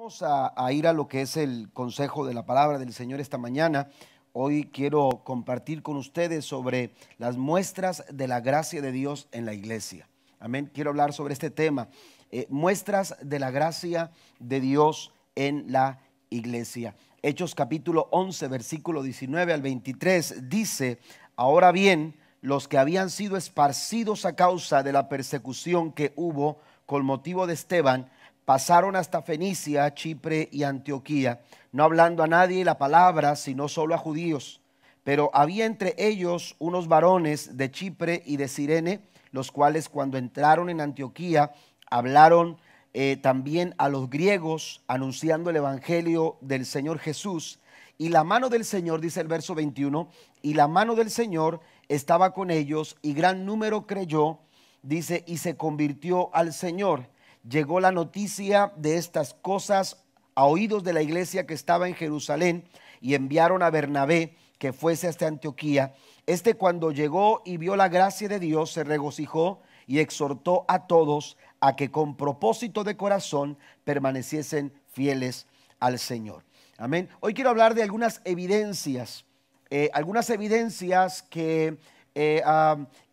Vamos a, ir a lo que es el consejo de la palabra del Señor esta mañana. Hoy quiero compartir con ustedes sobre las muestras de la gracia de Dios en la iglesia. Amén. Quiero hablar sobre este tema. Eh, muestras de la gracia de Dios en la iglesia. Hechos capítulo 11, versículo 19 al 23 dice, ahora bien, los que habían sido esparcidos a causa de la persecución que hubo con motivo de Esteban, pasaron hasta Fenicia, Chipre y Antioquía, no hablando a nadie la palabra, sino solo a judíos. Pero había entre ellos unos varones de Chipre y de Sirene, los cuales cuando entraron en Antioquía hablaron eh, también a los griegos, anunciando el Evangelio del Señor Jesús. Y la mano del Señor, dice el verso 21, y la mano del Señor estaba con ellos y gran número creyó, dice, y se convirtió al Señor llegó la noticia de estas cosas a oídos de la iglesia que estaba en Jerusalén y enviaron a Bernabé que fuese hasta Antioquía. Este cuando llegó y vio la gracia de Dios se regocijó y exhortó a todos a que con propósito de corazón permaneciesen fieles al Señor. Amén. Hoy quiero hablar de algunas evidencias, eh, algunas evidencias que eh,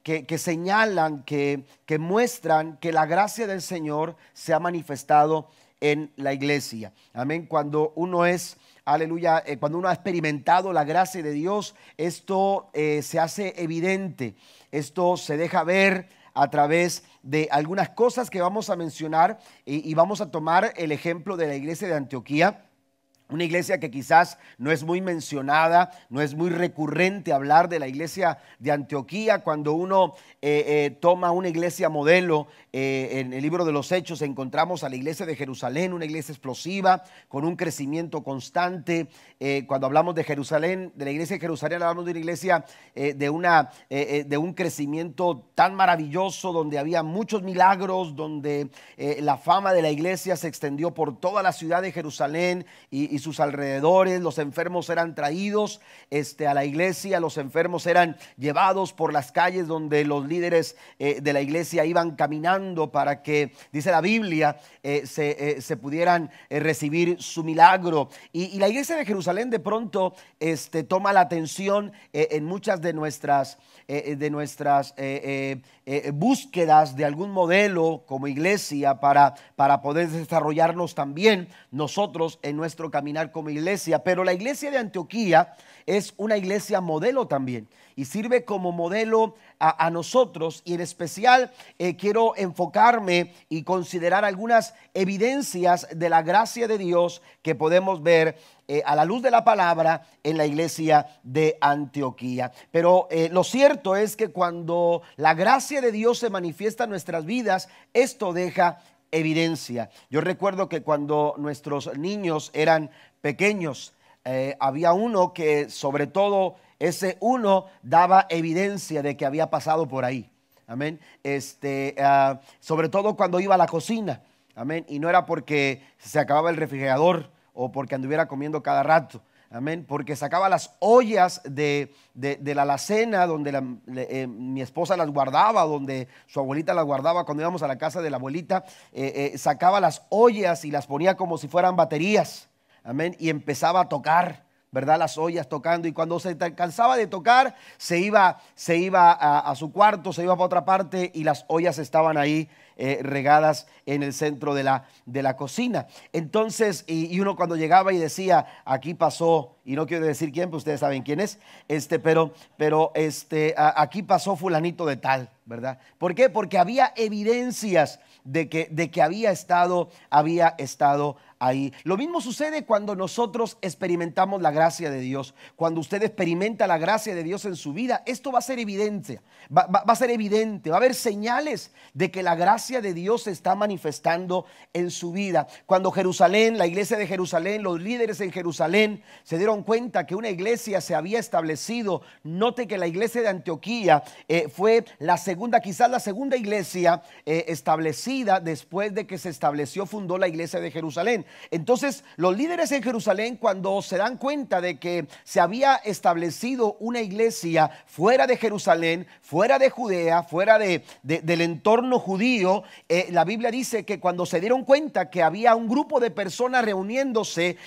que, señalan, que, que muestran que la gracia del Señor se ha manifestado en la iglesia. Amén. Cuando uno es aleluya, eh, cuando uno ha experimentado la gracia de Dios, esto eh, se hace evidente, esto se deja ver a través de algunas cosas que vamos a mencionar y vamos a tomar el ejemplo de la iglesia de Antioquía. Una iglesia que quizás no es muy mencionada, no es muy recurrente hablar de la iglesia de Antioquía cuando uno eh, eh, toma una iglesia modelo eh, en el libro de los Hechos encontramos a la iglesia de Jerusalén, una iglesia explosiva, con un crecimiento constante. Eh, cuando hablamos de Jerusalén, de la iglesia de Jerusalén, hablamos de una iglesia eh, de, una, de un crecimiento tan maravilloso, donde había muchos milagros, donde la fama de la iglesia se extendió por toda la ciudad de Jerusalén y, y sus alrededores. Los enfermos eran traídos este, a la iglesia, los enfermos eran llevados por las calles donde los líderes de la iglesia iban caminando para que, dice la Biblia, eh, eh, se, pudieran eh, recibir su milagro. Y, la iglesia de Jerusalén de pronto este, toma la atención en muchas de nuestras, de nuestras búsquedas de algún modelo como iglesia para, para poder desarrollarnos también nosotros en nuestro caminar como iglesia. Pero la iglesia de Antioquía es una iglesia modelo también y sirve como modelo a, nosotros y en especial eh, quiero enfocarme y considerar algunas evidencias de la gracia de Dios que podemos ver eh, a la luz de la palabra en la iglesia de Antioquía. Pero eh, lo cierto es que cuando la gracia de Dios se manifiesta en nuestras vidas, esto deja evidencia. Yo recuerdo que cuando nuestros niños eran pequeños, había uno que sobre todo ese uno daba evidencia de que había pasado por ahí. Amén. Este, ah, sobre todo cuando iba a la cocina. Amén. Y no era porque se acababa el refrigerador o porque anduviera comiendo cada rato. Amén. Porque sacaba las ollas de, la alacena donde eh, mi esposa las guardaba, donde su abuelita las guardaba cuando íbamos a la casa de la abuelita. Eh, eh, sacaba las ollas y las ponía como si fueran baterías. Amén. Y empezaba a tocar. ¿verdad? Las ollas tocando y cuando se cansaba de tocar, se iba, se iba a, su cuarto, se iba para otra parte y las ollas estaban ahí eh, regadas en el centro de la, de la cocina. Entonces, y uno cuando llegaba y decía, aquí pasó y no quiero decir quién, pues ustedes saben quién es, este, pero, pero este, aquí pasó fulanito de tal, ¿verdad? ¿Por qué? Porque había evidencias de que, de que había estado, había estado ahí. Lo mismo sucede cuando nosotros experimentamos la gracia de Dios. Cuando usted experimenta la gracia de Dios en su vida, esto va a ser evidente. Va, va, a ser evidente. Va a haber señales de que la gracia de Dios se está manifestando en su vida. Cuando Jerusalén, la iglesia de Jerusalén, los líderes en Jerusalén se dieron cuenta que una iglesia se había establecido. Note que la iglesia de Antioquía eh, fue la segunda, quizás la segunda iglesia eh, establecida después de que se estableció, fundó la iglesia de Jerusalén. Entonces, los líderes en Jerusalén, cuando se dan cuenta de que se había establecido una iglesia fuera de Jerusalén, fuera de Judea, fuera de, del entorno judío, eh, la Biblia dice que cuando se dieron cuenta que había un grupo de personas reuniéndose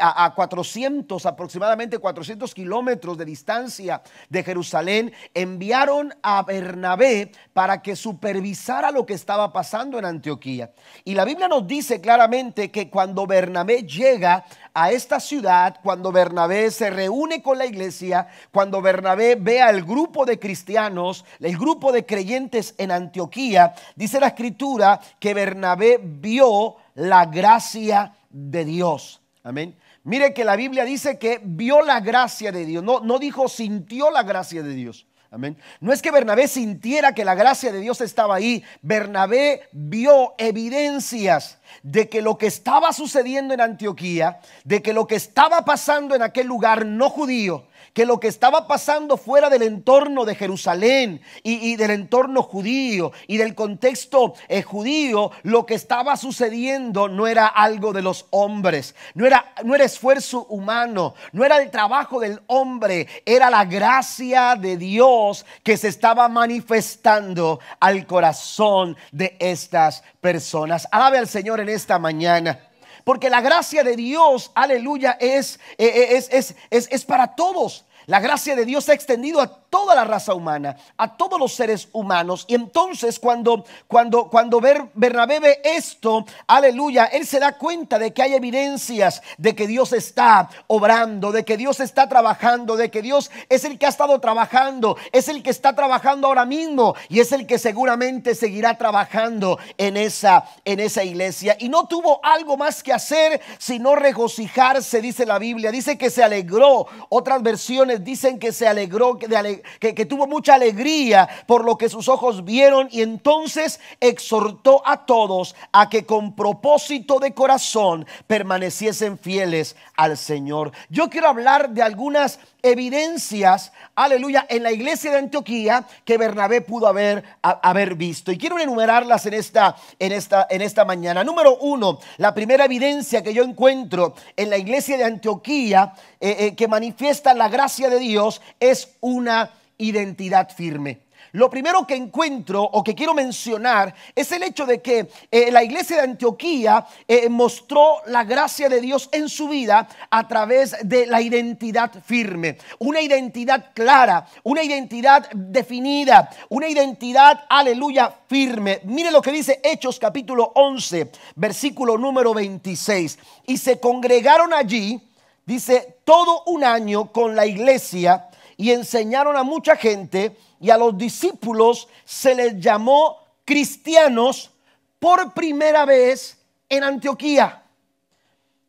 a, 400 aproximadamente 400 kilómetros de distancia de Jerusalén, enviaron a Bernabé para que supervisara lo que estaba pasando en Antioquía. Y la Biblia nos dice claramente que cuando Bernabé llega a esta ciudad, cuando Bernabé se reúne con la iglesia, cuando Bernabé ve al grupo de cristianos, el grupo de creyentes en Antioquía, dice la escritura que Bernabé vio la gracia de Dios. Amén. Mire que la Biblia dice que vio la gracia de Dios, no, no dijo sintió la gracia de Dios. Amén. No es que Bernabé sintiera que la gracia de Dios estaba ahí. Bernabé vio evidencias de que lo que estaba sucediendo en Antioquía, de que lo que estaba pasando en aquel lugar no judío, que lo que estaba pasando fuera del entorno de Jerusalén y, del entorno judío y del contexto eh, judío, lo que estaba sucediendo no era algo de los hombres, no era, no era esfuerzo humano, no era el trabajo del hombre, era la gracia de Dios que se estaba manifestando al corazón de estas personas. Alabe al Señor en esta mañana. Porque la gracia de Dios, aleluya, eh, eh, es, es, es, es para todos. La gracia de Dios se ha extendido a toda la raza humana, a todos los seres humanos. Y entonces cuando, cuando, cuando Bernabé ve esto, aleluya, él se da cuenta de que hay evidencias de que Dios está obrando, de que Dios está trabajando, de que Dios es el que ha estado trabajando, es el que está trabajando ahora mismo y es el que seguramente seguirá trabajando en esa, en esa iglesia. Y no tuvo algo más que hacer sino regocijarse, dice la Biblia. Dice que se alegró. Otras versiones dicen que se alegró, De que, tuvo mucha alegría por lo que sus ojos vieron y entonces exhortó a todos a que con propósito de corazón permaneciesen fieles al Señor. Yo quiero hablar de algunas evidencias, aleluya, en la iglesia de Antioquía que Bernabé pudo haber, haber visto. Y quiero enumerarlas en esta, en, esta, en esta mañana. Número uno, la primera evidencia que yo encuentro en la iglesia de Antioquía eh, eh, que manifiesta la gracia de Dios es una identidad firme. Lo primero que encuentro o que quiero mencionar es el hecho de que eh, la iglesia de Antioquía eh, mostró la gracia de Dios en su vida a través de la identidad firme, una identidad clara, una identidad definida, una identidad, aleluya, firme. Mire lo que dice Hechos capítulo 11, versículo número 26. Y se congregaron allí, dice, todo un año con la iglesia y enseñaron a mucha gente y a los discípulos se les llamó cristianos por primera vez en Antioquía.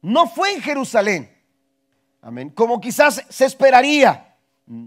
No fue en Jerusalén. Amén. Como quizás se esperaría.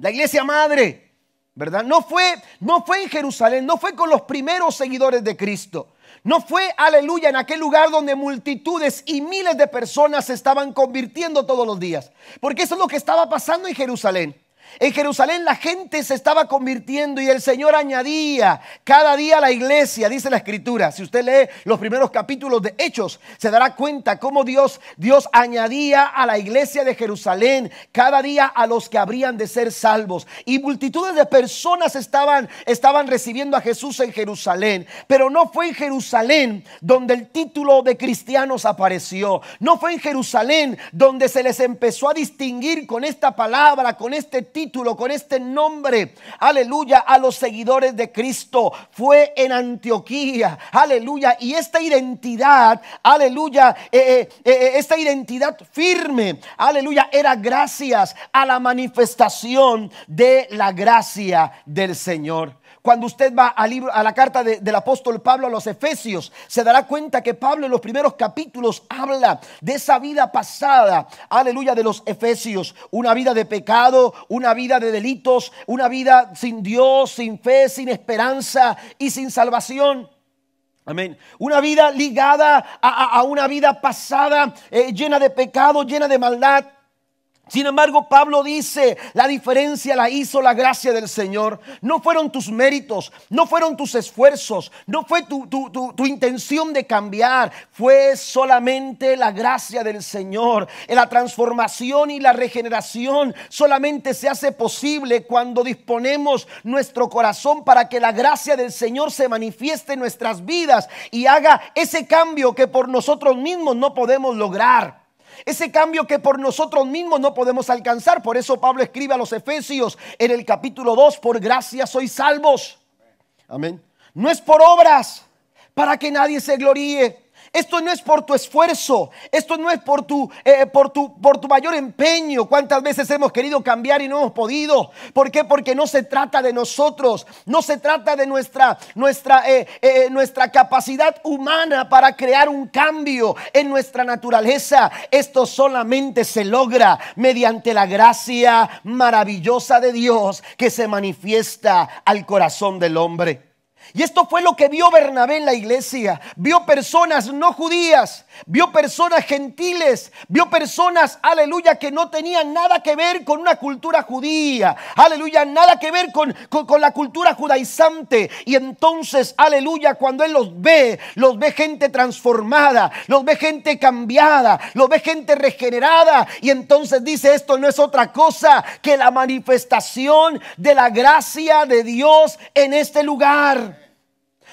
La iglesia madre, ¿verdad? No fue, no fue en Jerusalén, no fue con los primeros seguidores de Cristo. No fue, aleluya, en aquel lugar donde multitudes y miles de personas se estaban convirtiendo todos los días. Porque eso es lo que estaba pasando en Jerusalén. En Jerusalén la gente se estaba convirtiendo y el Señor añadía cada día a la iglesia, dice la escritura. Si usted lee los primeros capítulos de Hechos, se dará cuenta cómo Dios, Dios añadía a la iglesia de Jerusalén cada día a los que habrían de ser salvos. Y multitudes de personas estaban, estaban recibiendo a Jesús en Jerusalén. Pero no fue en Jerusalén donde el título de cristianos apareció. No fue en Jerusalén donde se les empezó a distinguir con esta palabra, con este título, con este nombre, aleluya, a los seguidores de Cristo. Fue en Antioquía, aleluya, y esta identidad, aleluya, eh, eh, eh, esta identidad firme, aleluya, era gracias a la manifestación de la gracia del Señor. Cuando usted va al libro, a la carta del apóstol Pablo a los Efesios, se dará cuenta que Pablo en los primeros capítulos habla de esa vida pasada, aleluya, de los Efesios, una vida de pecado, una vida de delitos, una vida sin Dios, sin fe, sin esperanza y sin salvación. Amén. Una vida ligada a, una vida pasada, eh, llena de pecado, llena de maldad. Sin embargo, Pablo dice, la diferencia la hizo la gracia del Señor. No fueron tus méritos, no fueron tus esfuerzos, no fue tu, intención de cambiar, fue solamente la gracia del Señor. La transformación y la regeneración solamente se hace posible cuando disponemos nuestro corazón para que la gracia del Señor se manifieste en nuestras vidas y haga ese cambio que por nosotros mismos no podemos lograr. Ese cambio que por nosotros mismos no podemos alcanzar. Por eso Pablo escribe a los Efesios en el capítulo 2, por gracia sois salvos. Amén. No es por obras, para que nadie se gloríe esto no es por tu esfuerzo, esto no es por tu, eh, por tu, por tu mayor empeño. ¿Cuántas veces hemos querido cambiar y no hemos podido? ¿Por qué? Porque no se trata de nosotros, no se trata de nuestra, nuestra, eh, eh, nuestra capacidad humana para crear un cambio en nuestra naturaleza. Esto solamente se logra mediante la gracia maravillosa de Dios que se manifiesta al corazón del hombre. Y esto fue lo que vio Bernabé en la iglesia. Vio personas no judías, vio personas gentiles, vio personas, aleluya, que no tenían nada que ver con una cultura judía, aleluya, nada que ver con, la cultura judaizante. Y entonces, aleluya, cuando Él los ve, los ve gente transformada, los ve gente cambiada, los ve gente regenerada. Y entonces dice, esto no es otra cosa que la manifestación de la gracia de Dios en este lugar.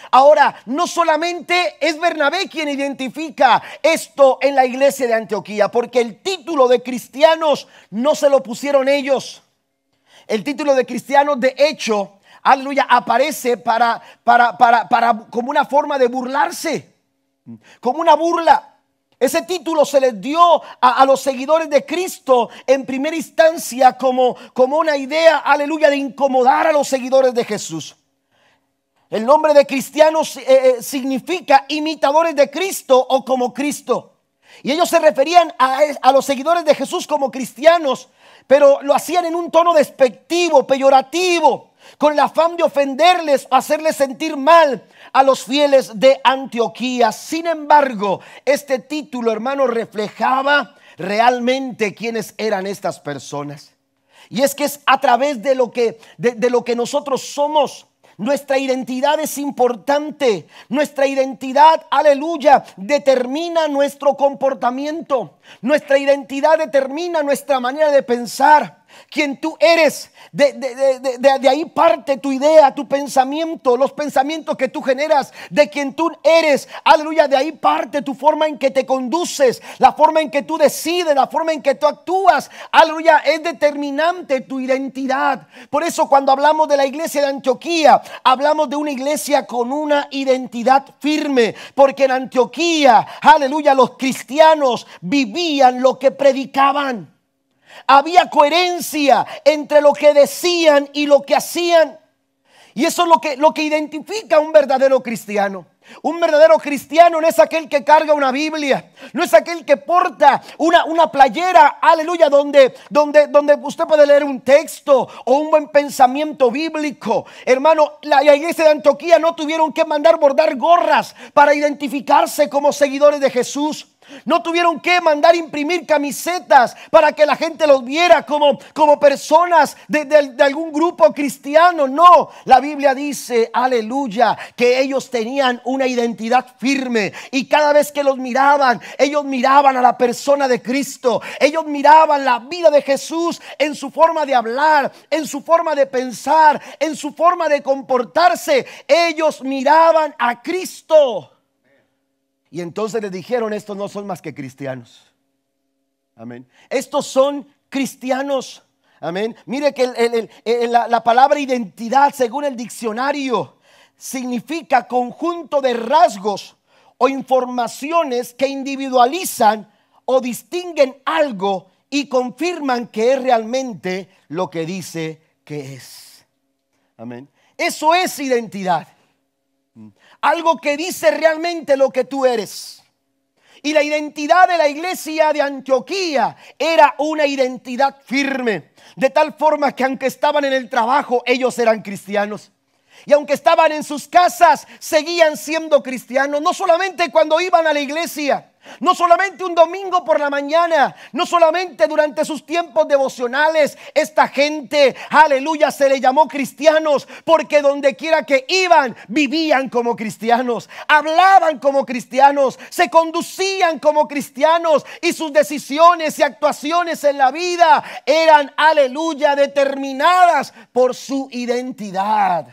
Ahora, no solamente es Bernabé quien identifica esto en la iglesia de Antioquía, porque el título de cristianos no se lo pusieron ellos. El título de cristianos, de hecho, aleluya, aparece para, para, como una forma de burlarse, como una burla. Ese título se les dio a, los seguidores de Cristo en primera instancia como, como una idea, aleluya, de incomodar a los seguidores de Jesús. El nombre de cristianos eh, eh, significa imitadores de Cristo o como Cristo. Y ellos se referían a, los seguidores de Jesús como cristianos, pero lo hacían en un tono despectivo, peyorativo, con el afán de ofenderles o hacerles sentir mal a los fieles de Antioquía. Sin embargo, este título, hermano, reflejaba realmente quiénes eran estas personas. Y es que es a través de lo que, de lo que nosotros somos nuestra identidad es importante. Nuestra identidad, aleluya, determina nuestro comportamiento. Nuestra identidad determina nuestra manera de pensar quien tú eres. De, ahí parte tu idea, tu pensamiento, los pensamientos que tú generas, de quien tú eres. Aleluya, de ahí parte tu forma en que te conduces, la forma en que tú decides, la forma en que tú actúas. Aleluya, es determinante tu identidad. Por eso cuando hablamos de la iglesia de Antioquía, hablamos de una iglesia con una identidad firme. Porque en Antioquía, aleluya, los cristianos vivían lo que predicaban. Había coherencia entre lo que decían y lo que hacían. Y eso es lo que, lo que identifica a un verdadero cristiano. Un verdadero cristiano no es aquel que carga una Biblia, no es aquel que porta una, una playera, aleluya, donde, donde, donde usted puede leer un texto o un buen pensamiento bíblico. Hermano, la, la iglesia de Antioquía no tuvieron que mandar bordar gorras para identificarse como seguidores de Jesús. No tuvieron que mandar imprimir camisetas para que la gente los viera como, como personas de, de algún grupo cristiano. No, la Biblia dice, aleluya, que ellos tenían una identidad firme y cada vez que los miraban, ellos miraban a la persona de Cristo. Ellos miraban la vida de Jesús en su forma de hablar, en su forma de pensar, en su forma de comportarse. Ellos miraban a Cristo. Y entonces le dijeron, estos no son más que cristianos. Amén. Estos son cristianos. Amén. Mire que eh, la palabra identidad, según el diccionario, significa conjunto de rasgos o informaciones que individualizan o distinguen algo y confirman que es realmente lo que dice que es. Amén. Eso es identidad. Algo que dice realmente lo que tú eres. Y la identidad de la iglesia de Antioquía era una identidad firme. De tal forma que aunque estaban en el trabajo, ellos eran cristianos. Y aunque estaban en sus casas, seguían siendo cristianos. No solamente cuando iban a la iglesia no solamente un domingo por la mañana, no solamente durante sus tiempos devocionales, esta gente, aleluya, se le llamó cristianos porque donde quiera que iban, vivían como cristianos, hablaban como cristianos, se conducían como cristianos y sus decisiones y actuaciones en la vida eran, aleluya, determinadas por su identidad.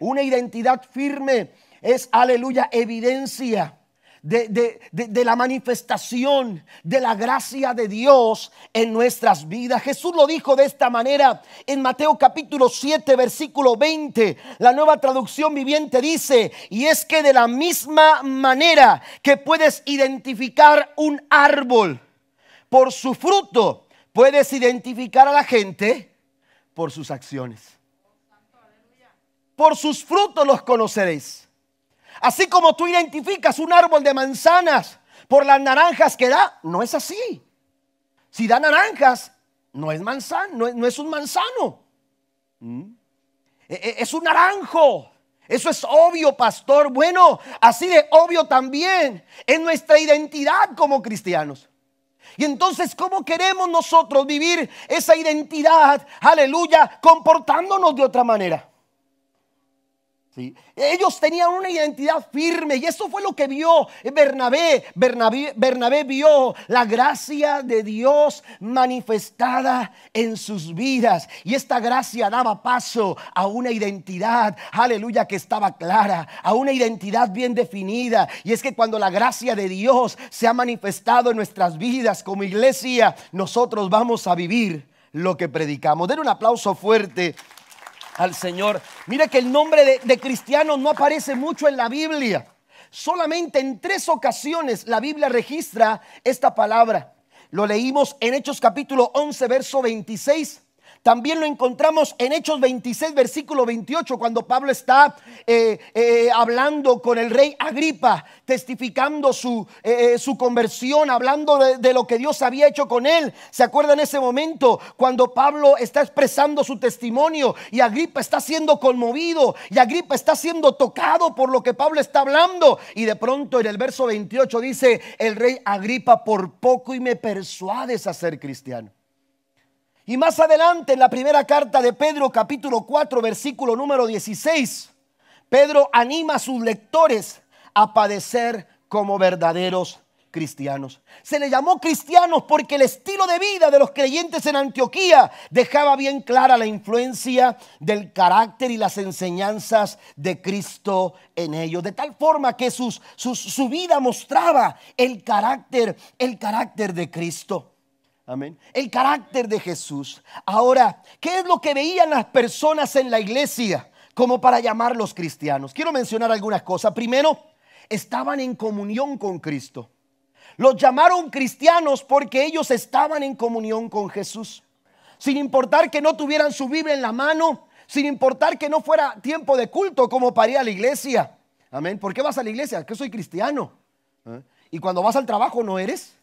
Una identidad firme es, aleluya, evidencia de, la manifestación de la gracia de Dios en nuestras vidas. Jesús lo dijo de esta manera en Mateo capítulo 7, versículo 20. La nueva traducción viviente dice, y es que de la misma manera que puedes identificar un árbol por su fruto, puedes identificar a la gente por sus acciones. Por sus frutos los conoceréis. Así como tú identificas un árbol de manzanas por las naranjas que da, no es así. Si da naranjas, no es manzano, no, es un manzano. Mm. E, e, es un naranjo. Eso es obvio, pastor. Bueno, así de obvio también es nuestra identidad como cristianos. Y entonces, ¿cómo queremos nosotros vivir esa identidad? Aleluya, comportándonos de otra manera. Ellos tenían una identidad firme y eso fue lo que vio Bernabé. Bernabé. Bernabé. vio la gracia de Dios manifestada en sus vidas y esta gracia daba paso a una identidad, aleluya, que estaba clara, a una identidad bien definida. Y es que cuando la gracia de Dios se ha manifestado en nuestras vidas como iglesia, nosotros vamos a vivir lo que predicamos. Den un aplauso fuerte al Señor. Mira que el nombre de, de, cristiano no aparece mucho en la Biblia. Solamente en tres ocasiones la Biblia registra esta palabra. Lo leímos en Hechos capítulo 11, verso 26. También lo encontramos en Hechos 26, versículo 28, cuando Pablo está eh, eh, hablando con el rey Agripa, testificando su, eh, su conversión, hablando de, lo que Dios había hecho con él. ¿Se acuerda en ese momento cuando Pablo está expresando su testimonio y Agripa está siendo conmovido y Agripa está siendo tocado por lo que Pablo está hablando? Y de pronto en el verso 28 dice, el rey Agripa, por poco y me persuades a ser cristiano. Y más adelante en la primera carta de Pedro capítulo 4 versículo número 16, Pedro anima a sus lectores a padecer como verdaderos cristianos. Se le llamó cristianos porque el estilo de vida de los creyentes en Antioquía dejaba bien clara la influencia del carácter y las enseñanzas de Cristo en ellos. De tal forma que su vida mostraba el carácter, el carácter de Cristo. Amén. El carácter de Jesús. Ahora, ¿qué es lo que veían las personas en la iglesia como para llamarlos cristianos? Quiero mencionar algunas cosas. Primero, estaban en comunión con Cristo. Los llamaron cristianos porque ellos estaban en comunión con Jesús. Sin importar que no tuvieran su Biblia en la mano, sin importar que no fuera tiempo de culto como paría la iglesia. Amén. ¿Por qué vas a la iglesia? Que soy cristiano. ¿Eh? Y cuando vas al trabajo no eres.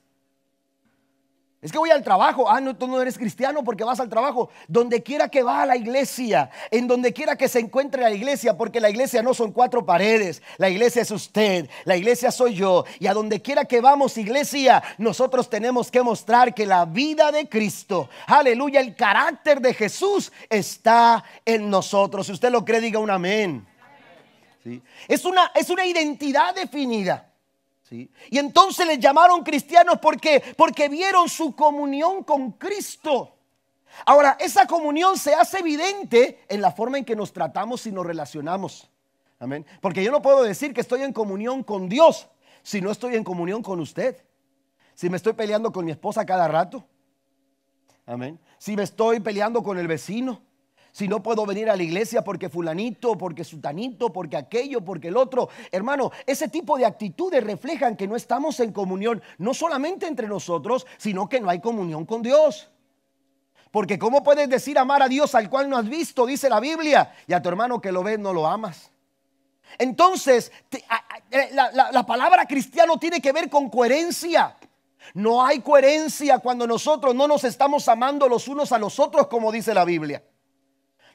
Es que voy al trabajo. Ah, no, tú no eres cristiano porque vas al trabajo. Donde quiera que va a la iglesia, en donde quiera que se encuentre la iglesia, porque la iglesia no son cuatro paredes. La iglesia es usted, la iglesia soy yo. Y a donde quiera que vamos, iglesia, nosotros tenemos que mostrar que la vida de Cristo, aleluya, el carácter de Jesús está en nosotros. Si usted lo cree, diga un amén. Es, una, es una identidad definida. Y entonces les llamaron cristianos porque, porque vieron su comunión con Cristo. Ahora, esa comunión se hace evidente en la forma en que nos tratamos y nos relacionamos. Amén. Porque yo no puedo decir que estoy en comunión con Dios si no estoy en comunión con usted. Si me estoy peleando con mi esposa cada rato. Amén. Si me estoy peleando con el vecino si no puedo venir a la iglesia porque fulanito, porque sutanito, porque aquello, porque el otro. Hermano, ese tipo de actitudes reflejan que no estamos en comunión, no solamente entre nosotros, sino que no hay comunión con Dios. Porque ¿cómo puedes decir amar a Dios al cual no has visto? Dice la Biblia. Y a tu hermano que lo ves no lo amas. Entonces, eh, la, la palabra cristiano tiene que ver con coherencia. No hay coherencia cuando nosotros no nos estamos amando los unos a los otros, como dice la Biblia.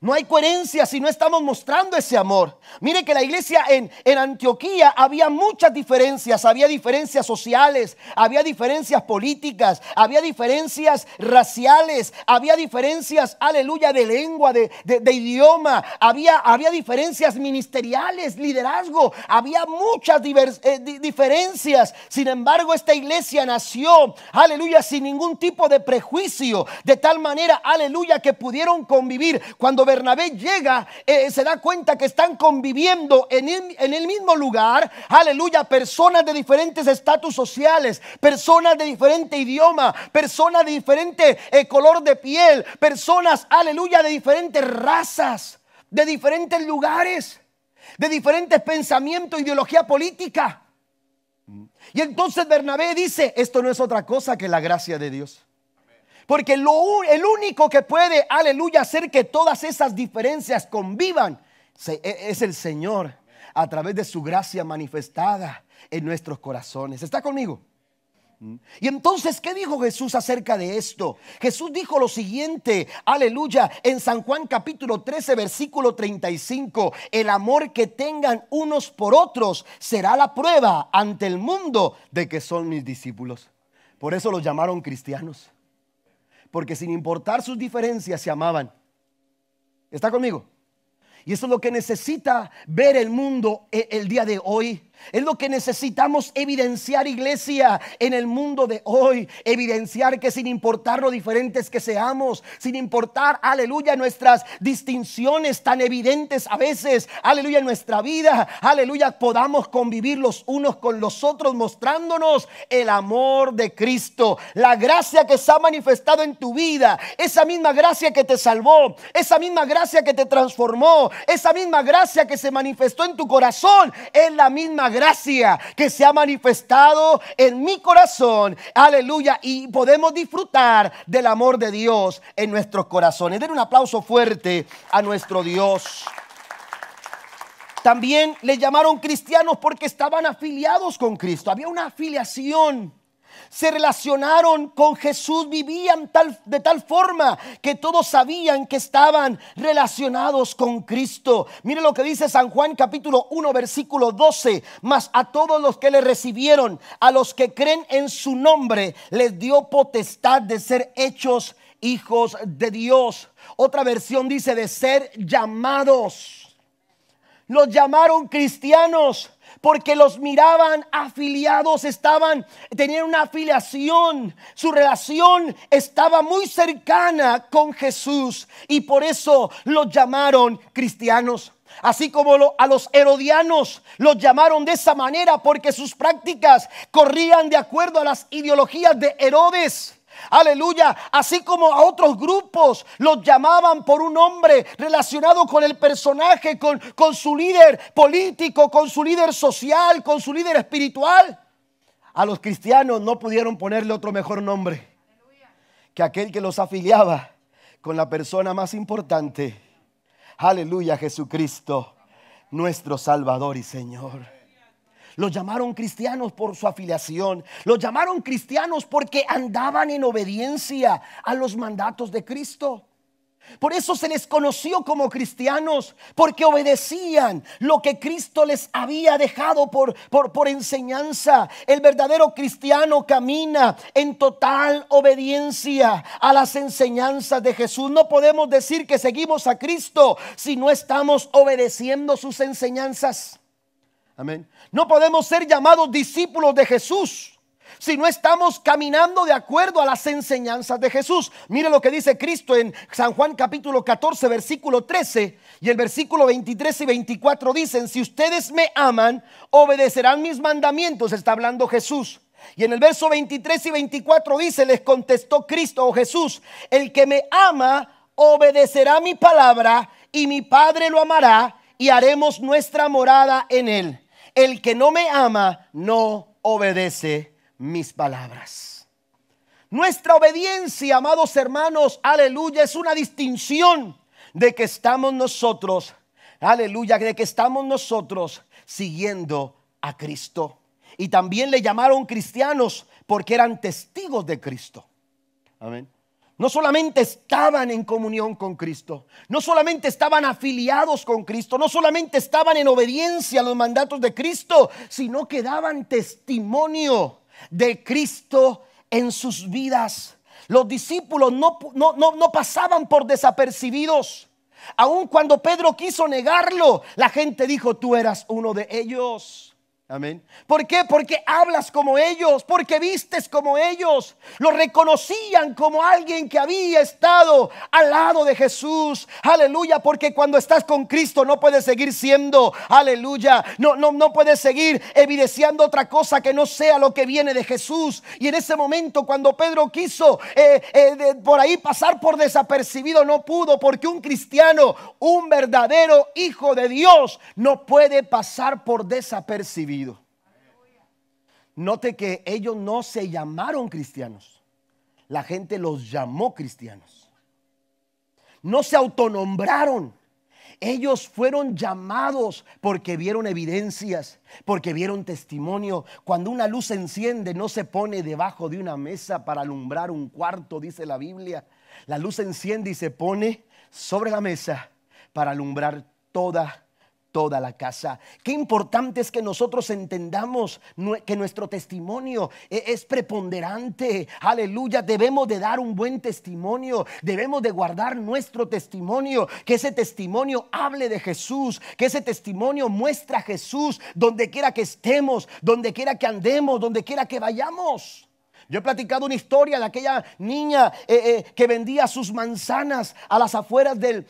No hay coherencia si no estamos mostrando ese amor. Mire que la iglesia en, en, Antioquía había muchas diferencias, había diferencias sociales, había diferencias políticas, había diferencias raciales, había diferencias, aleluya, de lengua, de, idioma, había, había, diferencias ministeriales, liderazgo, había muchas eh, diferencias. Sin embargo, esta iglesia nació, aleluya, sin ningún tipo de prejuicio, de tal manera, aleluya, que pudieron convivir. Cuando Bernabé llega, eh, se da cuenta que están conviviendo en el, mismo lugar, aleluya, personas de diferentes estatus sociales, personas de diferente idioma, personas de diferente eh, color de piel, personas, aleluya, de diferentes razas, de diferentes lugares, de diferentes pensamientos, ideología política. Y entonces Bernabé dice, esto no es otra cosa que la gracia de Dios. Porque el único que puede, aleluya, hacer que todas esas diferencias convivan e, es el Señor a través de su gracia manifestada en nuestros corazones. ¿Está conmigo? Y entonces, ¿qué dijo Jesús acerca de esto? Jesús dijo lo siguiente, aleluya, en San Juan capítulo 13, versículo 35, el amor que tengan unos por otros será la prueba ante el mundo de que son mis discípulos. Por eso los llamaron cristianos porque sin importar sus diferencias se amaban. ¿Está conmigo? Y eso es lo que necesita ver el mundo eh, el día de hoy. Es lo que necesitamos evidenciar, iglesia, en el mundo de hoy. Evidenciar que sin importar lo diferentes que seamos, sin importar, aleluya, nuestras distinciones tan evidentes a veces, aleluya, en nuestra vida, aleluya, podamos convivir los unos con los otros, mostrándonos el amor de Cristo, la gracia que se ha manifestado en tu vida, esa misma gracia que te salvó, esa misma gracia que te transformó, esa misma gracia que se manifestó en tu corazón, es la misma gracia que se ha manifestado en mi corazón. Aleluya. Y podemos disfrutar del amor de Dios en nuestros corazones. Den un aplauso fuerte a nuestro Dios. También le llamaron cristianos porque estaban afiliados con Cristo. Había una afiliación se relacionaron con Jesús, vivían tal, de tal forma que todos sabían que estaban relacionados con Cristo. Mire lo que dice San Juan capítulo 1 versículo 12, mas a todos los que le recibieron, a los que creen en su nombre, les dio potestad de ser hechos hijos de Dios. Otra versión dice de ser llamados. Los llamaron cristianos porque los miraban afiliados, estaban, tenían una afiliación, su relación estaba muy cercana con Jesús y por eso los llamaron cristianos. Así como a los herodianos los llamaron de esa manera porque sus prácticas corrían de acuerdo a las ideologías de Herodes. Aleluya. Así como a otros grupos los llamaban por un nombre relacionado con el personaje, con, con su líder político, con su líder social, con su líder espiritual. A los cristianos no pudieron ponerle otro mejor nombre que aquel que los afiliaba con la persona más importante. Aleluya, Jesucristo, nuestro Salvador y Señor. Los llamaron cristianos por su afiliación. Los llamaron cristianos porque andaban en obediencia a los mandatos de Cristo. Por eso se les conoció como cristianos, porque obedecían lo que Cristo les había dejado por, por, por, enseñanza. El verdadero cristiano camina en total obediencia a las enseñanzas de Jesús. No podemos decir que seguimos a Cristo si no estamos obedeciendo sus enseñanzas. No podemos ser llamados discípulos de Jesús si no estamos caminando de acuerdo a las enseñanzas de Jesús. Mire lo que dice Cristo en San Juan capítulo 14, versículo 13 y el versículo 23 y 24 dicen, si ustedes me aman, obedecerán mis mandamientos, está hablando Jesús. Y en el verso 23 y 24 dice, les contestó Cristo o oh Jesús, el que me ama, obedecerá mi palabra y mi Padre lo amará y haremos nuestra morada en él el que no me ama no obedece mis palabras. Nuestra obediencia, amados hermanos, aleluya, es una distinción de que estamos nosotros, aleluya, de que estamos nosotros siguiendo a Cristo. Y también le llamaron cristianos porque eran testigos de Cristo. Amén no solamente estaban en comunión con Cristo, no solamente estaban afiliados con Cristo, no solamente estaban en obediencia a los mandatos de Cristo, sino que daban testimonio de Cristo en sus vidas. Los discípulos no, pasaban por desapercibidos. Aun cuando Pedro quiso negarlo, la gente dijo, tú eras uno de ellos. Amén. ¿Por qué? Porque hablas como ellos, porque vistes como ellos. Lo reconocían como alguien que había estado al lado de Jesús. Aleluya, porque cuando estás con Cristo no puedes seguir siendo, aleluya, no, no, no puedes seguir evidenciando otra cosa que no sea lo que viene de Jesús. Y en ese momento cuando Pedro quiso eh, eh, por ahí pasar por desapercibido, no pudo, porque un cristiano, un verdadero hijo de Dios, no puede pasar por desapercibido. Note que ellos no se llamaron cristianos. La gente los llamó cristianos. No se autonombraron. Ellos fueron llamados porque vieron evidencias, porque vieron testimonio. Cuando una luz enciende, no se pone debajo de una mesa para alumbrar un cuarto, dice la Biblia. La luz enciende y se pone sobre la mesa para alumbrar toda toda la casa. Qué importante es que nosotros entendamos que nuestro testimonio e, es preponderante. Aleluya, debemos de dar un buen testimonio, debemos de guardar nuestro testimonio, que ese testimonio hable de Jesús, que ese testimonio muestra a Jesús donde quiera que estemos, donde quiera que andemos, donde quiera que vayamos. Yo he platicado una historia de aquella niña eh, eh, que vendía sus manzanas a las afueras del,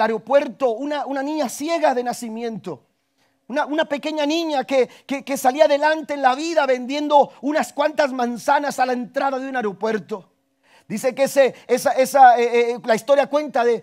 aeropuerto, una, niña ciega de nacimiento. Una, pequeña niña que salía adelante en la vida vendiendo unas cuantas manzanas a la entrada de un aeropuerto. Dice que esa, eh, eh, eh, la historia cuenta de,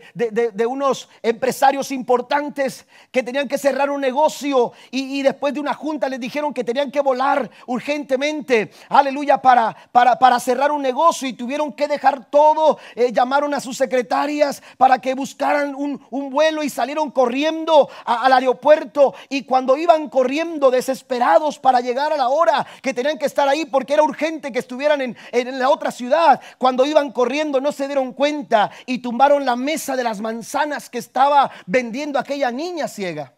unos empresarios importantes que tenían que cerrar un negocio y, después de una junta les dijeron que tenían que volar urgentemente, aleluya, para, para, cerrar un negocio y tuvieron que dejar todo. llamaron a sus secretarias para que buscaran un, vuelo y salieron corriendo al aeropuerto. Y cuando iban corriendo desesperados para llegar a la hora que tenían que estar ahí porque era urgente que estuvieran en, la otra ciudad, cuando iban corriendo no se dieron cuenta y tumbaron la mesa de las manzanas que estaba vendiendo aquella niña ciega.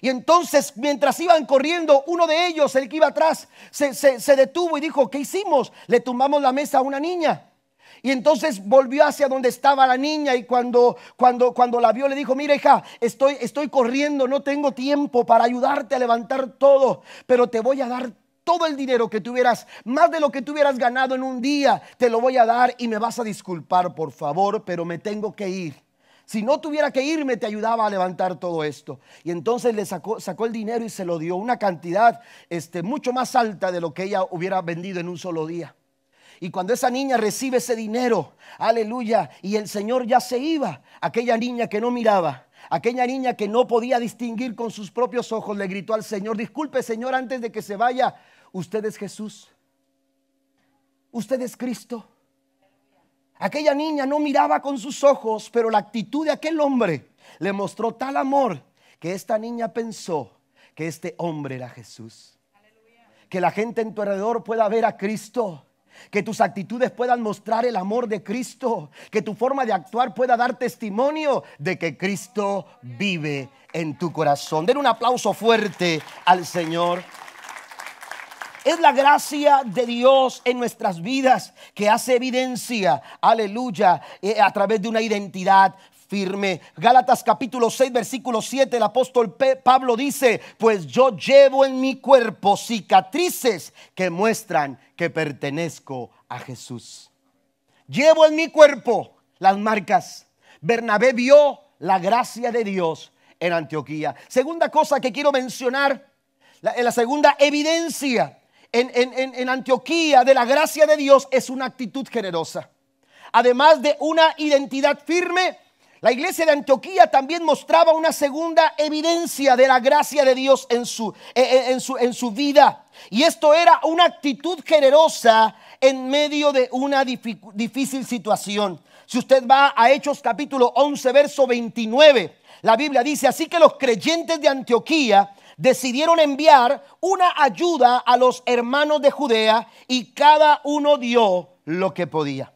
Y entonces, mientras iban corriendo, uno de ellos, el que iba atrás, se, detuvo y dijo, ¿qué hicimos? Le tumbamos la mesa a una niña. Y entonces volvió hacia donde estaba la niña y cuando, cuando, cuando la vio le dijo, mire hija, estoy, estoy corriendo, no tengo tiempo para ayudarte a levantar todo, pero te voy a dar todo el dinero que tuvieras, más de lo que tuvieras ganado en un día, te lo voy a dar y me vas a disculpar, por favor, pero me tengo que ir. Si no tuviera que irme, te ayudaba a levantar todo esto. Y entonces le sacó, sacó el dinero y se lo dio, una cantidad este, mucho más alta de lo que ella hubiera vendido en un solo día. Y cuando esa niña recibe ese dinero, aleluya, y el Señor ya se iba, aquella niña que no miraba, Aquella niña que no podía distinguir con sus propios ojos le gritó al Señor, disculpe Señor, antes de que se vaya, Usted es Jesús. Usted es Cristo. Aquella niña no miraba con sus ojos, pero la actitud de aquel hombre le mostró tal amor que esta niña pensó que este hombre era Jesús. Que la gente en tu alrededor pueda ver a Cristo. Que tus actitudes puedan mostrar el amor de Cristo. Que tu forma de actuar pueda dar testimonio de que Cristo vive en tu corazón. Den un aplauso fuerte al Señor es la gracia de Dios en nuestras vidas que hace evidencia, aleluya, eh, a través de una identidad firme. Gálatas capítulo 6, versículo 7, el apóstol Pablo dice, pues yo llevo en mi cuerpo cicatrices que muestran que pertenezco a Jesús. Llevo en mi cuerpo las marcas. Bernabé vio la gracia de Dios en Antioquía. Segunda cosa que quiero mencionar, la, la segunda evidencia en, Antioquía de la gracia de Dios es una actitud generosa. Además de una identidad firme, la iglesia de Antioquía también mostraba una segunda evidencia de la gracia de Dios en su, eh, eh, su, en su, vida. Y esto era una actitud generosa en medio de una difícil situación. Si usted va a Hechos capítulo 11, verso 29, la Biblia dice, así que los creyentes de Antioquía decidieron enviar una ayuda a los hermanos de Judea y cada uno dio lo que podía.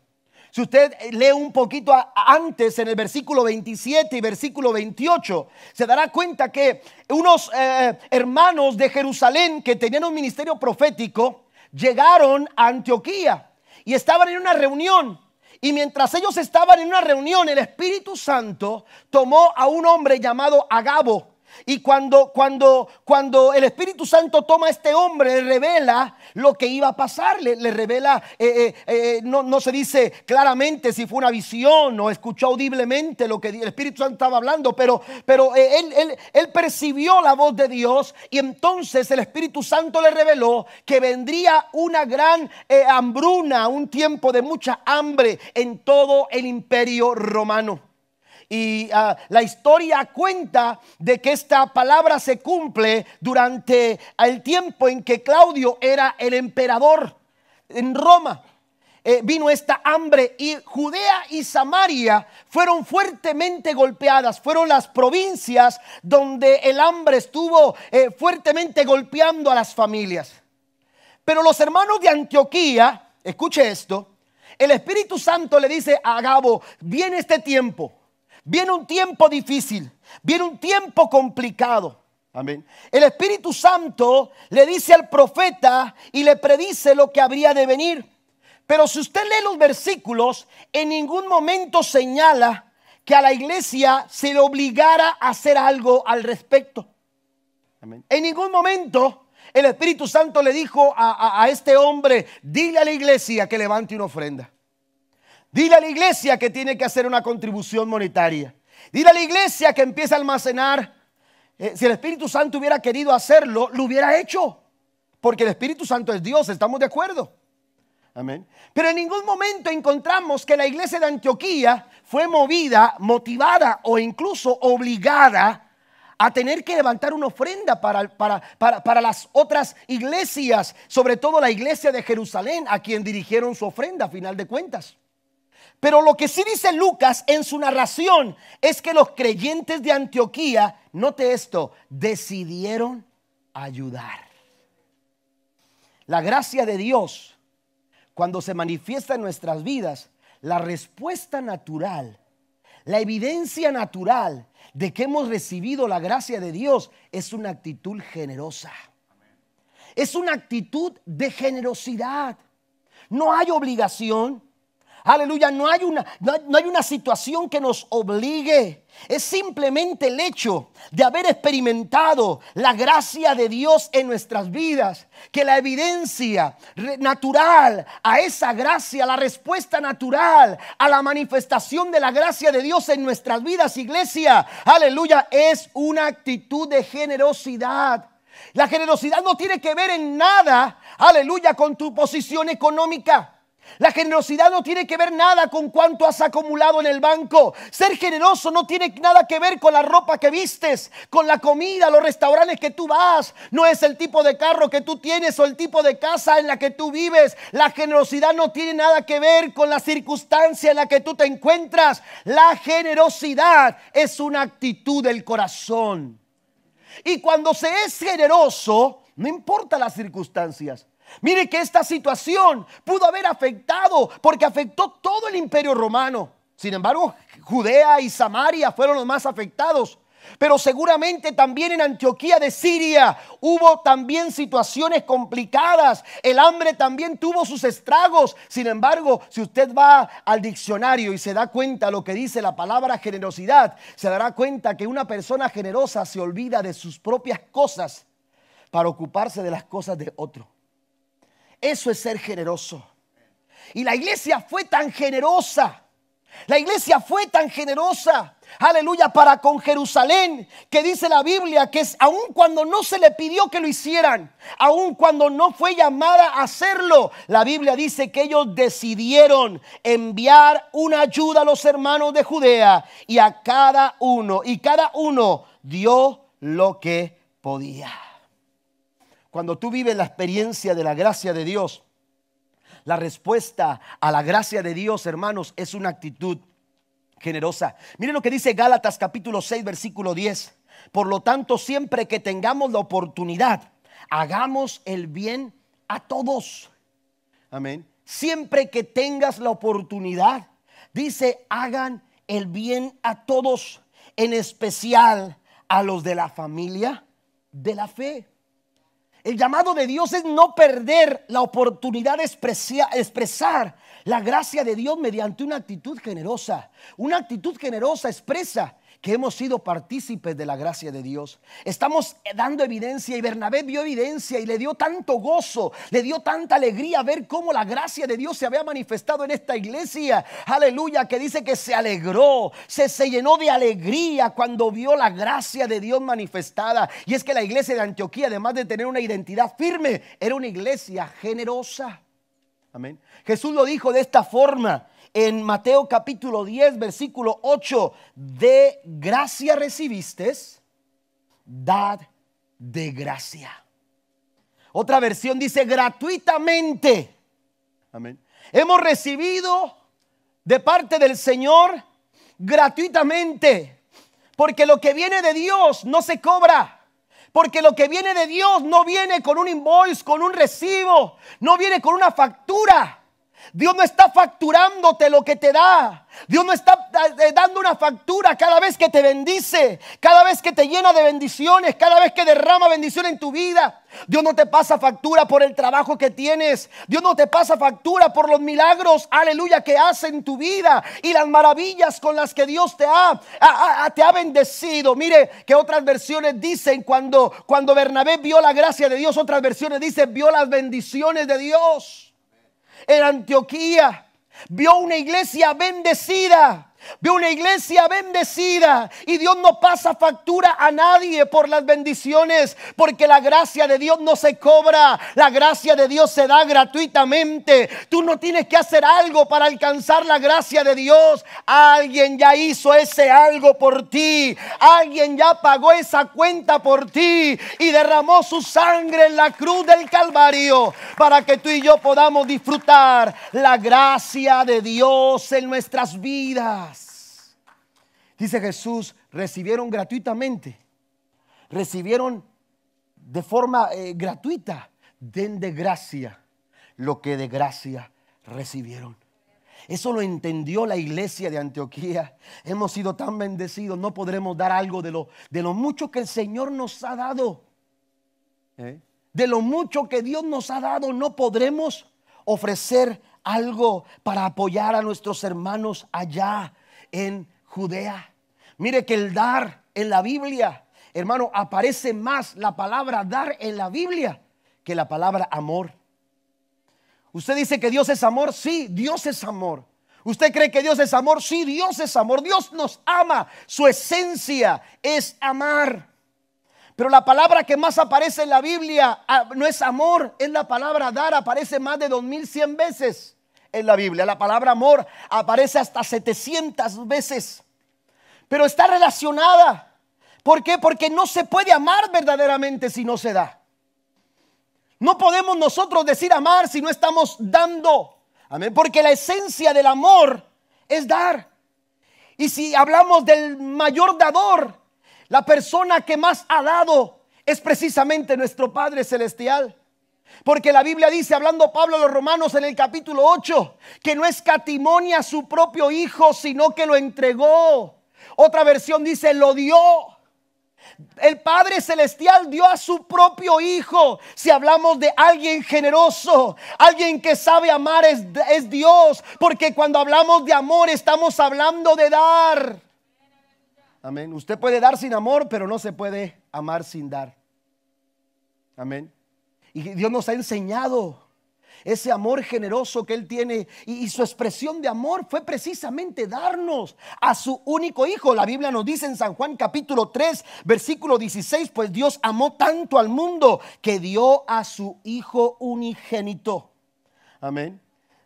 Si usted eh, lee un poquito antes en el versículo 27 y versículo 28, se dará cuenta que unos eh, hermanos de Jerusalén que tenían un ministerio profético llegaron a Antioquía y estaban en una reunión. Y mientras ellos estaban en una reunión, el Espíritu Santo tomó a un hombre llamado Agabo y cuando, cuando, el Espíritu Santo toma a este hombre, le revela lo que iba a pasar, le, revela, eh, eh, eh, no, se dice claramente si fue una visión o escuchó audiblemente lo que el Espíritu Santo estaba hablando, pero, pero él, él percibió la voz de Dios y entonces el Espíritu Santo le reveló que vendría una gran hambruna, un tiempo de mucha hambre en todo el imperio romano y ah, la historia cuenta de que esta palabra se cumple durante el tiempo en que Claudio era el emperador en Roma. Eh, vino esta hambre y Judea y Samaria fueron fuertemente golpeadas, fueron las provincias donde el hambre estuvo eh, fuertemente golpeando a las familias. Pero los hermanos de Antioquía, escuche esto, el Espíritu Santo le dice a Gabo, viene este tiempo, Viene un tiempo difícil, viene un tiempo complicado. Amén. El Espíritu Santo le dice al profeta y le predice lo que habría de venir. Pero si usted lee los versículos, en ningún momento señala que a la iglesia se le obligara a hacer algo al respecto. Amén. En ningún momento el Espíritu Santo le dijo a, a este hombre, dile a la iglesia que levante una ofrenda. Dile a la iglesia que tiene que hacer una contribución monetaria. Dile a la iglesia que empieza a almacenar. Eh, si el Espíritu Santo hubiera querido hacerlo, lo hubiera hecho. Porque el Espíritu Santo es Dios, estamos de acuerdo. Amén. Pero en ningún momento encontramos que la iglesia de Antioquía fue movida, motivada o incluso obligada a tener que levantar una ofrenda para, para, las otras iglesias, sobre todo la iglesia de Jerusalén, a quien dirigieron su ofrenda a final de cuentas. Pero lo que sí dice Lucas en su narración es que los creyentes de Antioquía, note esto, decidieron ayudar. La gracia de Dios, cuando se manifiesta en nuestras vidas, la respuesta natural, la evidencia natural de que hemos recibido la gracia de Dios es una actitud generosa. Es una actitud de generosidad. No hay obligación, Aleluya, no hay una, no una situación que nos obligue. Es simplemente el hecho de haber experimentado la gracia de Dios en nuestras vidas, que la evidencia natural a esa gracia, la respuesta natural a la manifestación de la gracia de Dios en nuestras vidas, iglesia, aleluya, es una actitud de generosidad. La generosidad no tiene que ver en nada, aleluya, con tu posición económica. La generosidad no tiene que ver nada con cuánto has acumulado en el banco. Ser generoso no tiene nada que ver con la ropa que vistes, con la comida, los restaurantes que tú vas. No es el tipo de carro que tú tienes o el tipo de casa en la que tú vives. La generosidad no tiene nada que ver con la circunstancia en la que tú te encuentras. La generosidad es una actitud del corazón. Y cuando se es generoso, no importa las circunstancias. Mire que esta situación pudo haber afectado porque afectó todo el imperio romano. Sin embargo, Judea y Samaria fueron los más afectados. Pero seguramente también en Antioquía de Siria hubo también situaciones complicadas. El hambre también tuvo sus estragos. Sin embargo, si usted va al diccionario y se da cuenta lo que dice la palabra generosidad, se dará cuenta que una persona generosa se olvida de sus propias cosas para ocuparse de las cosas de otro. Eso es ser generoso. Y la iglesia fue tan generosa. La iglesia fue tan generosa, aleluya, para con Jerusalén, que dice la Biblia que es, aun cuando no se le pidió que lo hicieran, aun cuando no fue llamada a hacerlo, la Biblia dice que ellos decidieron enviar una ayuda a los hermanos de Judea y a cada uno, y cada uno dio lo que podía. Cuando tú vives la experiencia de la gracia de Dios, la respuesta a la gracia de Dios, hermanos, es una actitud generosa. Miren lo que dice Gálatas capítulo 6, versículo 10. Por lo tanto, siempre que tengamos la oportunidad, hagamos el bien a todos. Amén. Siempre que tengas la oportunidad, dice, hagan el bien a todos, en especial a los de la familia de la fe. El llamado de Dios es no perder la oportunidad de expresar la gracia de Dios mediante una actitud generosa. Una actitud generosa expresa que hemos sido partícipes de la gracia de Dios. Estamos dando evidencia y Bernabé vio evidencia y le dio tanto gozo, le dio tanta alegría ver cómo la gracia de Dios se había manifestado en esta iglesia. Aleluya, que dice que se alegró, se, se llenó de alegría cuando vio la gracia de Dios manifestada. Y es que la iglesia de Antioquía, además de tener una identidad firme, era una iglesia generosa. Jesús lo dijo de esta forma en Mateo capítulo 10, versículo 8. De gracia recibiste, dad de gracia. Otra versión dice gratuitamente. Hemos recibido de parte del Señor gratuitamente. Porque lo que viene de Dios no se cobra. Porque lo que viene de Dios no viene con un invoice, con un recibo, no viene con una factura. Dios no está facturándote lo que te da. Dios no está eh, eh, dando una factura cada vez que te bendice, cada vez que te llena de bendiciones, cada vez que derrama bendición en tu vida. Dios no te pasa factura por el trabajo que tienes. Dios no te pasa factura por los milagros, aleluya, que hace en tu vida y las maravillas con las que Dios te ha, te ha bendecido. Mire que otras versiones dicen cuando, cuando Bernabé vio la gracia de Dios, otras versiones dicen vio las bendiciones de Dios en Antioquía. Vio una iglesia bendecida Ve una iglesia bendecida y Dios no pasa factura a nadie por las bendiciones, porque la gracia de Dios no se cobra, la gracia de Dios se da gratuitamente. Tú no tienes que hacer algo para alcanzar la gracia de Dios. Alguien ya hizo ese algo por ti, alguien ya pagó esa cuenta por ti y derramó su sangre en la cruz del Calvario para que tú y yo podamos disfrutar la gracia de Dios en nuestras vidas. Dice Jesús, recibieron gratuitamente, recibieron de forma eh, gratuita, den de gracia lo que de gracia recibieron. Eso lo entendió la iglesia de Antioquía. Hemos sido tan bendecidos, no podremos dar algo de lo, de lo mucho que el Señor nos ha dado. ¿Eh? De lo mucho que Dios nos ha dado, no podremos ofrecer algo para apoyar a nuestros hermanos allá en Judea. Mire que el dar en la Biblia, hermano, aparece más la palabra dar en la Biblia que la palabra amor. Usted dice que Dios es amor, sí, Dios es amor. ¿Usted cree que Dios es amor? Sí, Dios es amor. Dios nos ama. Su esencia es amar. Pero la palabra que más aparece en la Biblia ah, no es amor, es la palabra dar. Aparece más de 2100 veces en la Biblia. La palabra amor aparece hasta 700 veces pero está relacionada. ¿Por qué? Porque no se puede amar verdaderamente si no se da. No podemos nosotros decir amar si no estamos dando. Amén. Porque la esencia del amor es dar. Y si hablamos del mayor dador, la persona que más ha dado es precisamente nuestro Padre Celestial. Porque la Biblia dice, hablando Pablo a los romanos en el capítulo 8, que no escatimonia a su propio Hijo, sino que lo entregó otra versión dice, lo dio. El Padre Celestial dio a su propio Hijo. Si hablamos de alguien generoso, alguien que sabe amar es, Dios, porque cuando hablamos de amor estamos hablando de dar. Amén. Usted puede dar sin amor, pero no se puede amar sin dar. Amén. Y Dios nos ha enseñado ese amor generoso que Él tiene y, su expresión de amor fue precisamente darnos a su único hijo. La Biblia nos dice en San Juan capítulo 3, versículo 16, pues Dios amó tanto al mundo que dio a su hijo unigénito. Amén.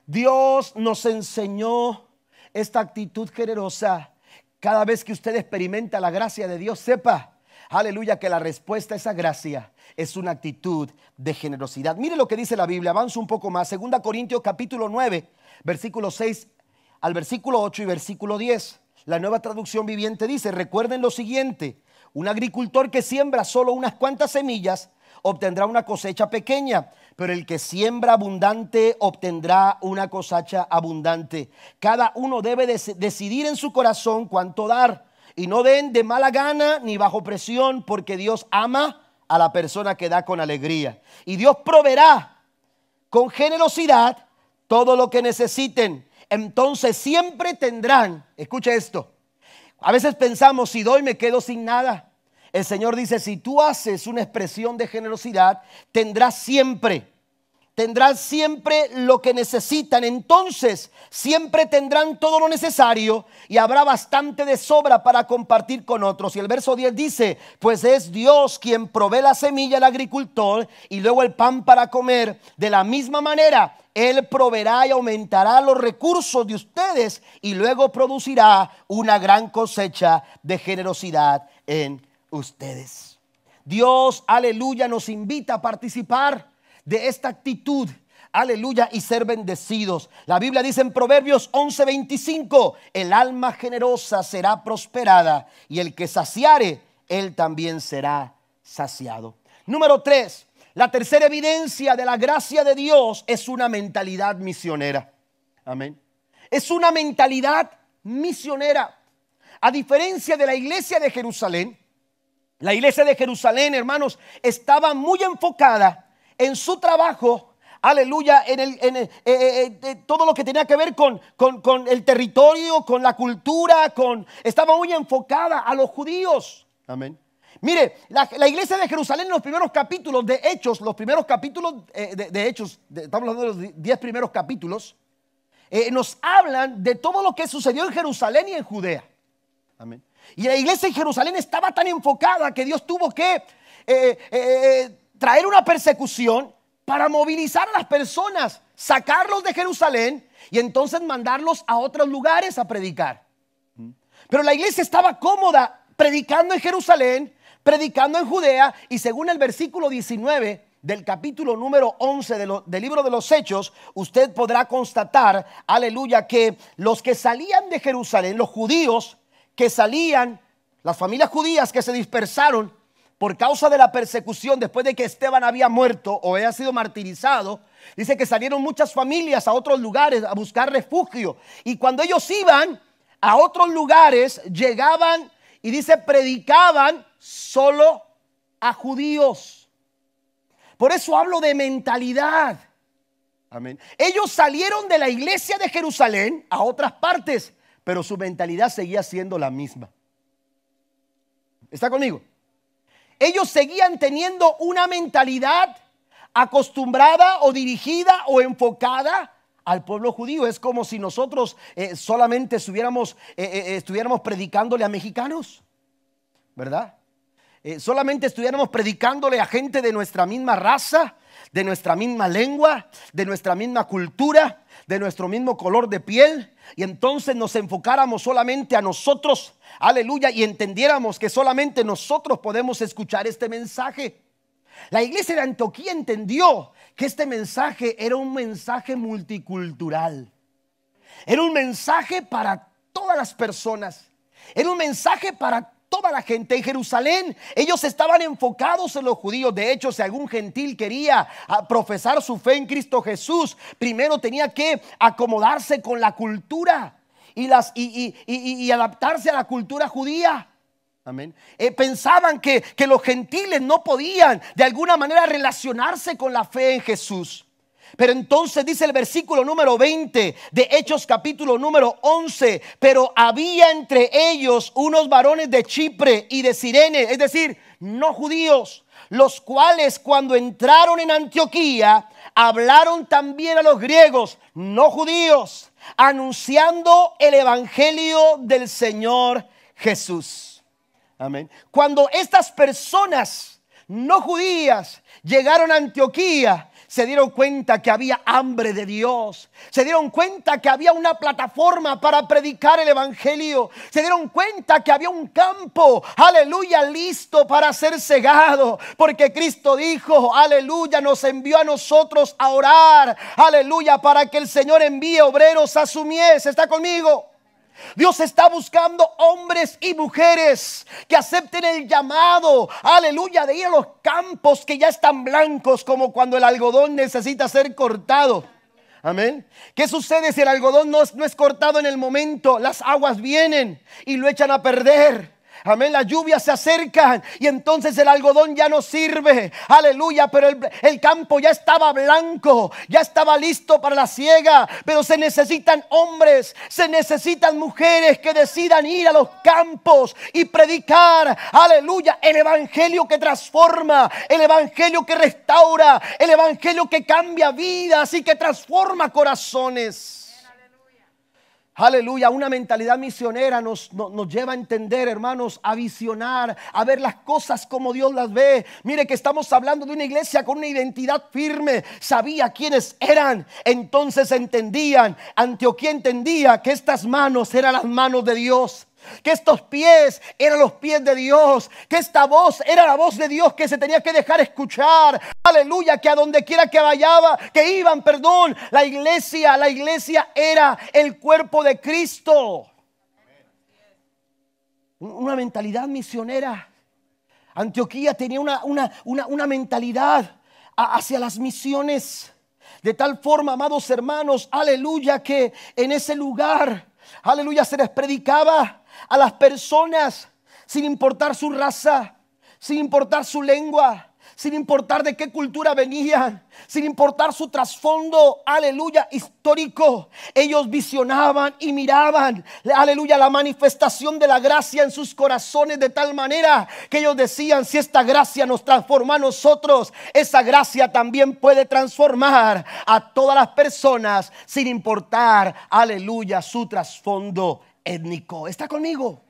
Dios nos enseñó esta actitud generosa. Cada vez que usted experimenta la gracia de Dios, sepa, aleluya, que la respuesta a esa gracia es una actitud de generosidad. Mire lo que dice la Biblia, avanza un poco más. Segunda Corintios capítulo 9, versículo 6 al versículo 8 y versículo 10. La nueva traducción viviente dice, recuerden lo siguiente, un agricultor que siembra solo unas cuantas semillas obtendrá una cosecha pequeña, pero el que siembra abundante obtendrá una cosecha abundante. Cada uno debe decidir en su corazón cuánto dar y no den de mala gana ni bajo presión, porque Dios ama a la persona que da con alegría. Y Dios proveerá con generosidad todo lo que necesiten. Entonces siempre tendrán, escucha esto, a veces pensamos, si doy me quedo sin nada. El Señor dice, si tú haces una expresión de generosidad, tendrás siempre tendrán siempre lo que necesitan, entonces siempre tendrán todo lo necesario y habrá bastante de sobra para compartir con otros. Y el verso 10 dice, pues es Dios quien provee la semilla al agricultor y luego el pan para comer. De la misma manera, Él proveerá y aumentará los recursos de ustedes y luego producirá una gran cosecha de generosidad en ustedes. Dios, aleluya, nos invita a participar de esta actitud. Aleluya y ser bendecidos. La Biblia dice en Proverbios 11:25, el alma generosa será prosperada y el que saciare, él también será saciado. Número 3, la tercera evidencia de la gracia de Dios es una mentalidad misionera. Amén. Es una mentalidad misionera. A diferencia de la iglesia de Jerusalén, la iglesia de Jerusalén, hermanos, estaba muy enfocada en su trabajo, aleluya, en, el, eh, eh, eh, todo lo que tenía que ver con, el territorio, con la cultura, con, estaba muy enfocada a los judíos. Amén. Mire, la, iglesia de Jerusalén en los primeros capítulos de Hechos, los primeros capítulos de, Hechos, estamos hablando de los diez primeros capítulos, nos hablan de todo lo que sucedió en Jerusalén y en Judea. Amén. Y la iglesia en Jerusalén estaba tan enfocada que Dios tuvo que traer una persecución para movilizar a las personas, sacarlos de Jerusalén y entonces mandarlos a otros lugares a predicar. Pero la iglesia estaba cómoda predicando en Jerusalén, predicando en Judea y según el versículo 19 del capítulo número 11 del libro de los Hechos, usted podrá constatar, aleluya, que los que salían de Jerusalén, los judíos que salían, las familias judías que se dispersaron, por causa de la persecución, después de que Esteban había muerto o había sido martirizado, dice que salieron muchas familias a otros lugares a buscar refugio. Y cuando ellos iban a otros lugares, llegaban y dice, predicaban solo a judíos. Por eso hablo de mentalidad. Amén. Ellos salieron de la iglesia de Jerusalén a otras partes, pero su mentalidad seguía siendo la misma. ¿Está conmigo? ellos seguían teniendo una mentalidad acostumbrada o dirigida o enfocada al pueblo judío. Es como si nosotros eh, solamente eh, eh, estuviéramos predicándole a mexicanos, ¿verdad? Eh, solamente estuviéramos predicándole a gente de nuestra misma raza, de nuestra misma lengua, de nuestra misma cultura, de nuestro mismo color de piel, y entonces nos enfocáramos solamente a nosotros, aleluya, y entendiéramos que solamente nosotros podemos escuchar este mensaje. La iglesia de Antioquía entendió que este mensaje era un mensaje multicultural, era un mensaje para todas las personas, era un mensaje para toda la gente en Jerusalén. Ellos estaban enfocados en los judíos. De hecho, si algún gentil quería ah, profesar su fe en Cristo Jesús, primero tenía que acomodarse con la cultura y, las, y, adaptarse a la cultura judía. Amén. Eh, pensaban que, que los gentiles no podían de alguna manera relacionarse con la fe en Jesús. Pero entonces dice el versículo número 20 de Hechos capítulo número 11, pero había entre ellos unos varones de Chipre y de Sirene, es decir, no judíos, los cuales cuando entraron en Antioquía hablaron también a los griegos, no judíos, anunciando el evangelio del Señor Jesús. Amén. Cuando estas personas no judías llegaron a Antioquía, se dieron cuenta que había hambre de Dios, se dieron cuenta que había una plataforma para predicar el Evangelio, se dieron cuenta que había un campo, aleluya, listo para ser cegado, porque Cristo dijo, aleluya, nos envió a nosotros a orar, aleluya, para que el Señor envíe obreros a su mies, está conmigo. Dios está buscando hombres y mujeres que acepten el llamado, aleluya, de ir a los campos que ya están blancos como cuando el algodón necesita ser cortado. Amén. ¿Qué sucede si el algodón no es, no es cortado en el momento? Las aguas vienen y lo echan a perder. Amén, las lluvias se acercan y entonces el algodón ya no sirve. Aleluya, pero el, campo ya estaba blanco, ya estaba listo para la siega. Pero se necesitan hombres, se necesitan mujeres que decidan ir a los campos y predicar. Aleluya, el evangelio que transforma, el evangelio que restaura, el evangelio que cambia vidas y que transforma corazones. Aleluya, una mentalidad misionera nos, nos, lleva a entender, hermanos, a visionar, a ver las cosas como Dios las ve. Mire que estamos hablando de una iglesia con una identidad firme. Sabía quiénes eran. Entonces entendían, Antioquía entendía que estas manos eran las manos de Dios que estos pies eran los pies de Dios, que esta voz era la voz de Dios que se tenía que dejar escuchar. Aleluya, que a donde quiera que vayaba, que iban, perdón, la iglesia, la iglesia era el cuerpo de Cristo. Una mentalidad misionera. Antioquía tenía una, una mentalidad hacia las misiones. De tal forma, amados hermanos, aleluya, que en ese lugar Aleluya, se les predicaba a las personas sin importar su raza, sin importar su lengua, sin importar de qué cultura venían, sin importar su trasfondo, aleluya, histórico. Ellos visionaban y miraban, aleluya, la manifestación de la gracia en sus corazones de tal manera que ellos decían, si esta gracia nos transforma a nosotros, esa gracia también puede transformar a todas las personas sin importar, aleluya, su trasfondo étnico. ¿Está conmigo?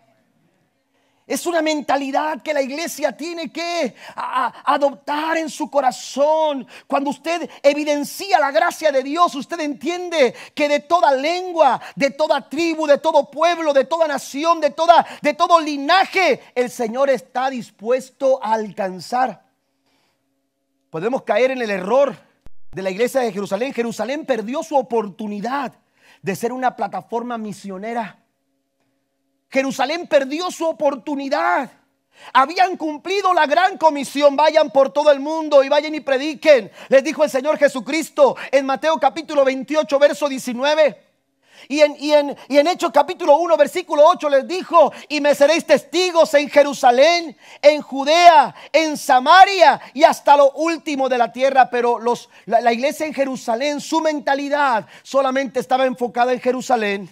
Es una mentalidad que la iglesia tiene que adoptar en su corazón. Cuando usted evidencia la gracia de Dios, usted entiende que de toda lengua, de toda tribu, de todo pueblo, de toda nación, de, toda, de todo linaje, el Señor está dispuesto a alcanzar. Podemos caer en el error de la iglesia de Jerusalén. Jerusalén perdió su oportunidad de ser una plataforma misionera Jerusalén perdió su oportunidad. Habían cumplido la gran comisión, vayan por todo el mundo y vayan y prediquen. Les dijo el Señor Jesucristo en Mateo capítulo 28, verso 19. Y en, y, en, Hechos capítulo 1, versículo 8 les dijo, y me seréis testigos en Jerusalén, en Judea, en Samaria y hasta lo último de la tierra. Pero los, la iglesia en Jerusalén, su mentalidad solamente estaba enfocada en Jerusalén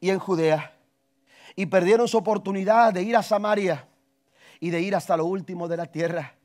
y en Judea y perdieron su oportunidad de ir a Samaria y de ir hasta lo último de la tierra.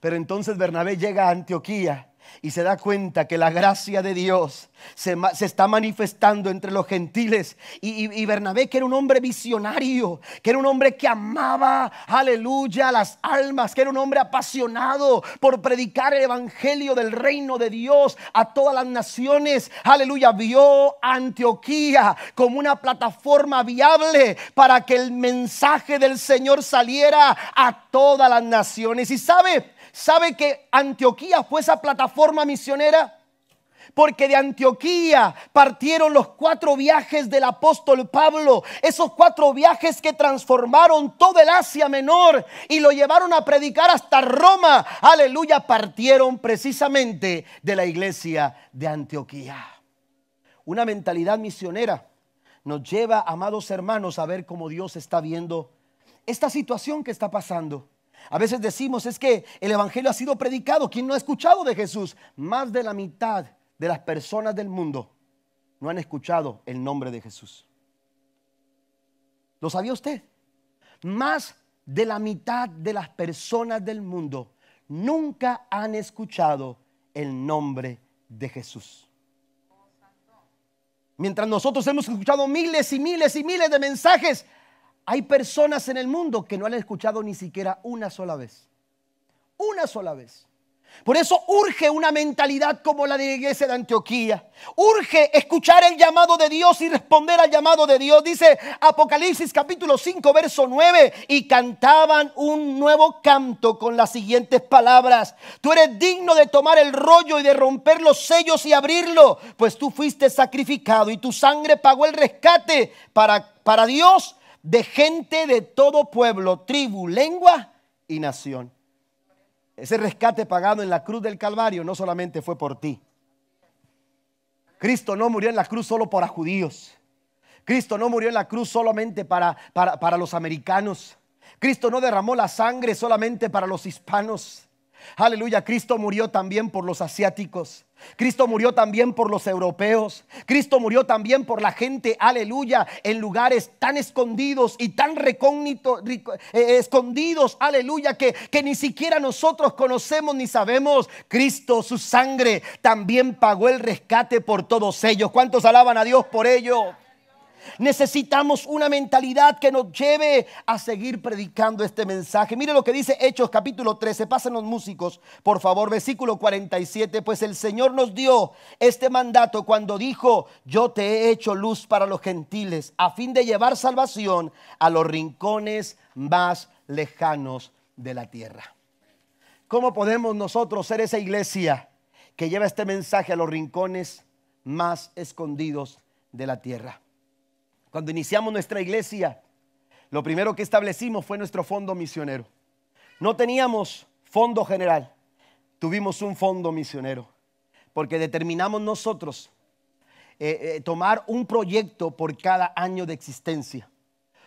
Pero entonces Bernabé llega a Antioquía y se da cuenta que la gracia de Dios se, está manifestando entre los gentiles. Y, Bernabé, que era un hombre visionario, que era un hombre que amaba, aleluya, las almas, que era un hombre apasionado por predicar el evangelio del reino de Dios a todas las naciones, aleluya, vio Antioquía como una plataforma viable para que el mensaje del Señor saliera a todas las naciones. Y sabe, ¿Sabe que Antioquía fue esa plataforma misionera? Porque de Antioquía partieron los cuatro viajes del apóstol Pablo, esos cuatro viajes que transformaron toda el Asia Menor y lo llevaron a predicar hasta Roma. Aleluya, partieron precisamente de la iglesia de Antioquía. Una mentalidad misionera nos lleva, amados hermanos, a ver cómo Dios está viendo esta situación que está pasando. A veces decimos, es que el Evangelio ha sido predicado. ¿Quién no ha escuchado de Jesús? Más de la mitad de las personas del mundo no han escuchado el nombre de Jesús. ¿Lo sabía usted? Más de la mitad de las personas del mundo nunca han escuchado el nombre de Jesús. Mientras nosotros hemos escuchado miles y miles y miles de mensajes hay personas en el mundo que no han escuchado ni siquiera una sola vez. Una sola vez. Por eso urge una mentalidad como la de la iglesia de Antioquía. Urge escuchar el llamado de Dios y responder al llamado de Dios. Dice Apocalipsis capítulo 5, verso 9. Y cantaban un nuevo canto con las siguientes palabras. Tú eres digno de tomar el rollo y de romper los sellos y abrirlo, pues tú fuiste sacrificado y tu sangre pagó el rescate para, para Dios de gente de todo pueblo, tribu, lengua y nación. Ese rescate pagado en la cruz del Calvario no solamente fue por ti. Cristo no murió en la cruz solo para judíos. Cristo no murió en la cruz solamente para, para los americanos. Cristo no derramó la sangre solamente para los hispanos. Aleluya, Cristo murió también por los asiáticos. Cristo murió también por los europeos. Cristo murió también por la gente, aleluya, en lugares tan escondidos y tan recógnitos, eh, escondidos, aleluya, que, que ni siquiera nosotros conocemos ni sabemos. Cristo, su sangre, también pagó el rescate por todos ellos. ¿Cuántos alaban a Dios por ello? Necesitamos una mentalidad que nos lleve a seguir predicando este mensaje. Mire lo que dice Hechos capítulo 13. Pasen los músicos, por favor, versículo 47. Pues el Señor nos dio este mandato cuando dijo, yo te he hecho luz para los gentiles, a fin de llevar salvación a los rincones más lejanos de la tierra. ¿Cómo podemos nosotros ser esa iglesia que lleva este mensaje a los rincones más escondidos de la tierra? Cuando iniciamos nuestra iglesia, lo primero que establecimos fue nuestro fondo misionero. No teníamos fondo general, tuvimos un fondo misionero, porque determinamos nosotros eh, eh, tomar un proyecto por cada año de existencia.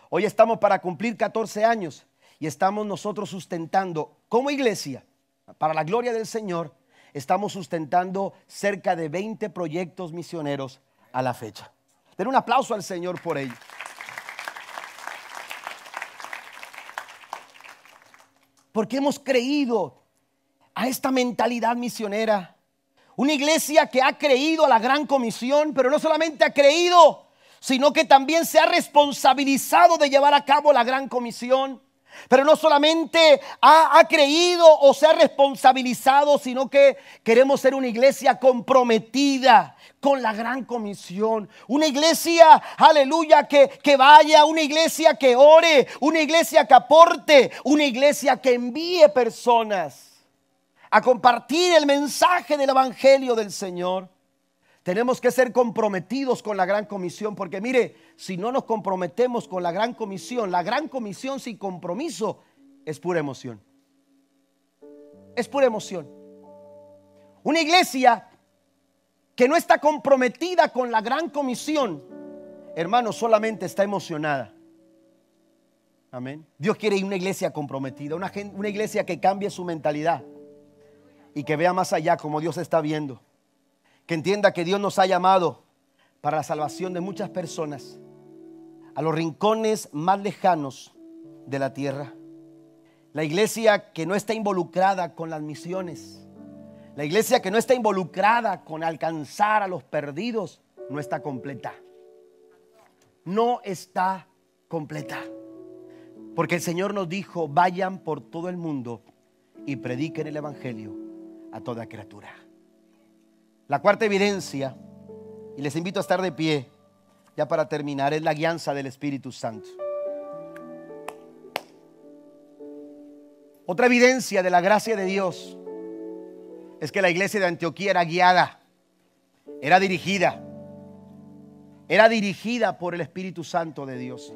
Hoy estamos para cumplir 14 años y estamos nosotros sustentando como iglesia, para la gloria del Señor, estamos sustentando cerca de 20 proyectos misioneros a la fecha. Den un aplauso al Señor por ello. Porque hemos creído a esta mentalidad misionera. Una iglesia que ha creído a la gran comisión, pero no solamente ha creído, sino que también se ha responsabilizado de llevar a cabo la gran comisión. Pero no solamente ha, creído o se ha responsabilizado, sino que queremos ser una iglesia comprometida con la gran comisión. Una iglesia, aleluya, que vaya, una iglesia que ore, una iglesia que aporte, una iglesia que envíe personas a compartir el mensaje del Evangelio del Señor. Tenemos que ser comprometidos con la gran comisión, porque mire, si no nos comprometemos con la gran comisión, la gran comisión sin compromiso es pura emoción. Es pura emoción. Una iglesia que no está comprometida con la gran comisión, hermano, solamente está emocionada. Amén. Dios quiere ir una iglesia comprometida, una, una iglesia que cambie su mentalidad y que vea más allá como Dios está viendo que entienda que Dios nos ha llamado para la salvación de muchas personas a los rincones más lejanos de la tierra. La iglesia que no está involucrada con las misiones, la iglesia que no está involucrada con alcanzar a los perdidos, no está completa. No está completa. Porque el Señor nos dijo, vayan por todo el mundo y prediquen el Evangelio a toda criatura. La cuarta evidencia, y les invito a estar de pie, ya para terminar, es la guianza del Espíritu Santo. Otra evidencia de la gracia de Dios es que la iglesia de Antioquía era guiada, era dirigida, era dirigida por el Espíritu Santo de Dios.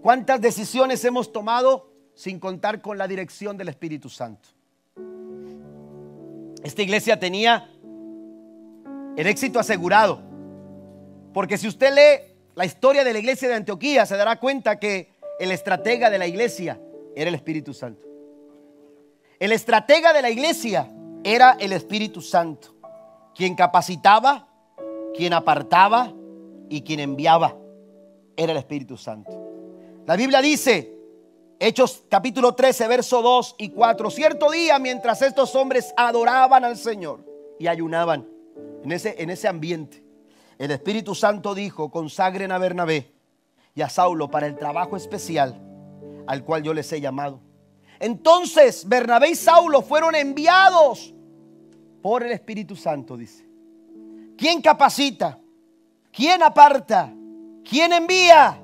¿Cuántas decisiones hemos tomado sin contar con la dirección del Espíritu Santo? Esta iglesia tenía el éxito asegurado. Porque si usted lee la historia de la iglesia de Antioquía, se dará cuenta que el estratega de la iglesia era el Espíritu Santo. El estratega de la iglesia era el Espíritu Santo, quien capacitaba, quien apartaba y quien enviaba. Era el Espíritu Santo. La Biblia dice, Hechos capítulo 13, verso 2 y 4, cierto día mientras estos hombres adoraban al Señor y ayunaban, en ese, en ese ambiente, el Espíritu Santo dijo, consagren a Bernabé y a Saulo para el trabajo especial al cual yo les he llamado. Entonces Bernabé y Saulo fueron enviados por el Espíritu Santo, dice. ¿Quién capacita? ¿Quién aparta? ¿Quién envía?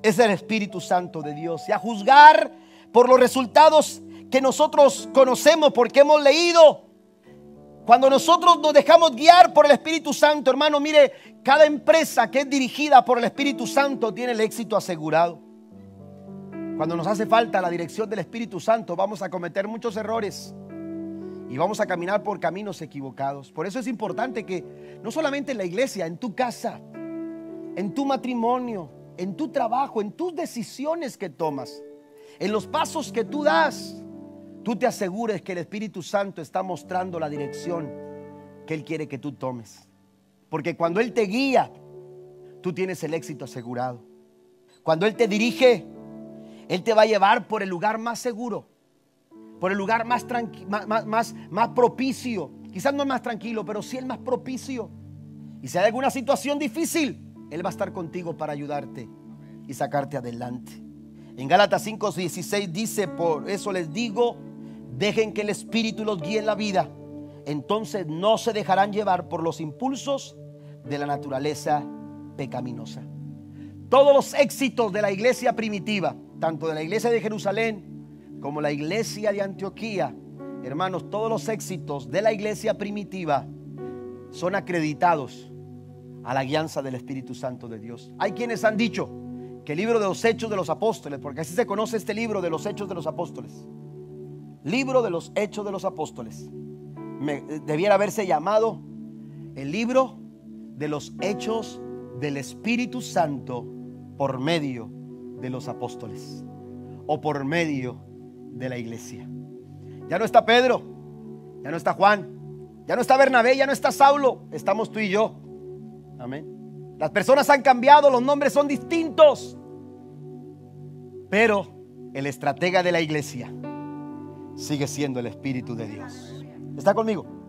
Es el Espíritu Santo de Dios. Y a juzgar por los resultados que nosotros conocemos porque hemos leído, cuando nosotros nos dejamos guiar por el Espíritu Santo, hermano, mire, cada empresa que es dirigida por el Espíritu Santo tiene el éxito asegurado. Cuando nos hace falta la dirección del Espíritu Santo, vamos a cometer muchos errores y vamos a caminar por caminos equivocados. Por eso es importante que no solamente en la iglesia, en tu casa, en tu matrimonio, en tu trabajo, en tus decisiones que tomas, en los pasos que tú das, tú te asegures que el Espíritu Santo está mostrando la dirección que Él quiere que tú tomes. Porque cuando Él te guía, tú tienes el éxito asegurado. Cuando Él te dirige, Él te va a llevar por el lugar más seguro, por el lugar más, más, más, más propicio. Quizás no es más tranquilo, pero sí el más propicio. Y si hay alguna situación difícil, Él va a estar contigo para ayudarte y sacarte adelante. En Gálatas 5:16 dice, por eso les digo, Dejen que el Espíritu los guíe en la vida. Entonces no se dejarán llevar por los impulsos de la naturaleza pecaminosa. Todos los éxitos de la iglesia primitiva, tanto de la iglesia de Jerusalén como la iglesia de Antioquía, hermanos, todos los éxitos de la iglesia primitiva son acreditados a la guianza del Espíritu Santo de Dios. Hay quienes han dicho que el libro de los Hechos de los Apóstoles, porque así se conoce este libro de los Hechos de los Apóstoles, libro de los Hechos de los Apóstoles. Eh, debiera haberse llamado el libro de los Hechos del Espíritu Santo por medio de los apóstoles o por medio de la iglesia. Ya no está Pedro, ya no está Juan, ya no está Bernabé, ya no está Saulo, estamos tú y yo. Amén. Las personas han cambiado, los nombres son distintos, pero el estratega de la iglesia sigue siendo el Espíritu de Dios. ¿Está conmigo?